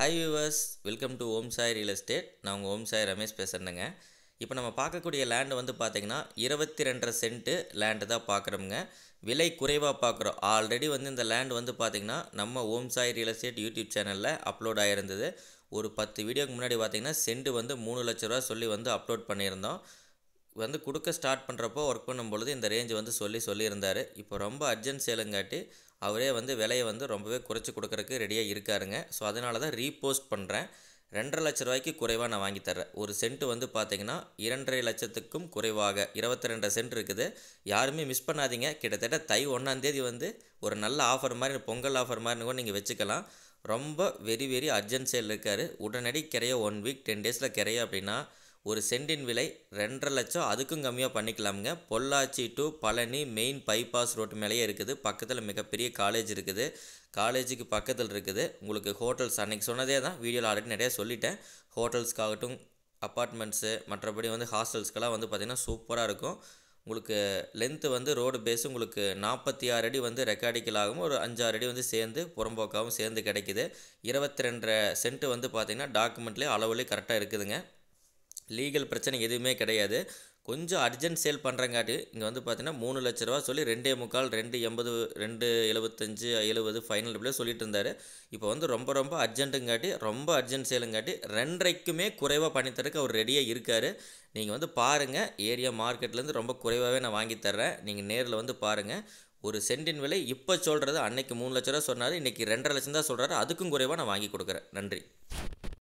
high viewers welcome to Om Sai real estate நான் உங்கள் ஓம் சாய் ரமேஷ் பேசுகிறேங்க இப்போ நம்ம பார்க்கக்கூடிய லேண்டு வந்து பார்த்தீங்கன்னா இருபத்தி ரெண்டரை சென்ட்டு லேண்டு தான் பார்க்குறோமுங்க விலை குறைவாக பார்க்குறோம் ஆல்ரெடி வந்து இந்த லேண்டு வந்து பார்த்தீங்கன்னா நம்ம Om Sai real estate YouTube சேனலில் அப்லோட் ஆகிருந்தது ஒரு பத்து வீடியோக்கு முன்னாடி பார்த்திங்கன்னா சென்ட் வந்து மூணு லட்ச ரூபா சொல்லி வந்து அப்லோட் பண்ணியிருந்தோம் வந்து கொடுக்க ஸ்டார்ட் பண்ணுறப்போ ஒர்க் பண்ணும் பொழுது இந்த ரேஞ்சு வந்து சொல்லி சொல்லியிருந்தார் இப்போ ரொம்ப அர்ஜென்ட் சேலுங்காட்டி அவரே வந்து விலையை வந்து ரொம்பவே குறைச்சி கொடுக்குறக்கு ரெடியாக இருக்காருங்க ஸோ அதனால தான் ரீபோஸ்ட் பண்ணுறேன் ரெண்டரை லட்ச ரூபாய்க்கு குறைவாக நான் வாங்கி தர்றேன் ஒரு சென்ட் வந்து பார்த்தீங்கன்னா இரண்டரை லட்சத்துக்கும் குறைவாக இருபத்தி ரெண்டு சென்ட் இருக்குது யாருமே மிஸ் பண்ணாதீங்க கிட்டத்தட்ட தை ஒன்றாந்தேதி வந்து ஒரு நல்ல ஆஃபர் மாதிரி பொங்கல் ஆஃபர் மாதிரின்னு கூட நீங்கள் வச்சுக்கலாம் ரொம்ப வெரி வெரி அர்ஜென்ட் சேல் இருக்கார் உடனடி கிரைய ஒன் வீக் டென் டேஸில் கிரைய அப்படின்னா ஒரு சென்டின் விலை ரெண்டரை லட்சம் அதுக்கும் கம்மியாக பண்ணிக்கலாமுங்க Pollachi to Palani main bypass road மேலேயே இருக்குது பக்கத்தில் மிகப்பெரிய காலேஜ் இருக்குது காலேஜுக்கு பக்கத்தில் இருக்குது உங்களுக்கு ஹோட்டல்ஸ் அன்றைக்கி சொன்னதே தான் வீடியோவில் ஆல்ரெடி நிறையா சொல்லிட்டேன் ஹோட்டல்ஸ்க்காகட்டும் அப்பார்ட்மெண்ட்ஸு மற்றபடி வந்து ஹாஸ்டல்ஸ்க்கெல்லாம் வந்து பார்த்திங்கன்னா சூப்பராக இருக்கும் உங்களுக்கு லென்த்து வந்து ரோடு பேஸ் உங்களுக்கு நாற்பத்தி ஆறு அடி வந்து ரெக்கார்டிக்கலாகவும் ஒரு அஞ்சாறு அடி வந்து சேர்ந்து புறம்போக்காகவும் சேர்ந்து கிடைக்கிது இருபத்தி ரெண்டரை சென்ட்டு வந்து பார்த்திங்கன்னா டாக்குமெண்ட்லேயே அளவுலேயே கரெக்டாக இருக்குதுங்க லீகல் பிரச்சனை எதுவுமே கிடையாது கொஞ்சம் அர்ஜென்ட் சேல் பண்ணுறங்காட்டி இங்கே வந்து பார்த்தீங்கன்னா மூணு லட்ச ரூபா சொல்லி ரெண்டே முக்கால் ரெண்டு எண்பது ரெண்டு எழுபத்தஞ்சு எழுபது ஃபைனல் இப்படியே சொல்லிட்டு இருந்தார் இப்போ வந்து ரொம்ப ரொம்ப அர்ஜென்ட்டுங்காட்டி ரொம்ப அர்ஜென்ட் சேலுங்காட்டி ரெண்டரைக்குமே குறைவாக பண்ணித்தருக்கு அவர் ரெடியாக இருக்கார் நீங்கள் வந்து பாருங்கள் ஏரியா மார்க்கெட்லேருந்து ரொம்ப குறைவாகவே நான் வாங்கி தர்றேன் நீங்கள் நேரில் வந்து பாருங்கள் ஒரு சென்டின் விலை இப்போ சொல்கிறது அன்னைக்கு மூணு லட்ச ரூபா சொன்னார் இன்றைக்கி ரெண்டரை லட்சம் தான் சொல்கிறாரு அதுக்கும் குறைவாக நான் வாங்கி கொடுக்குறேன் நன்றி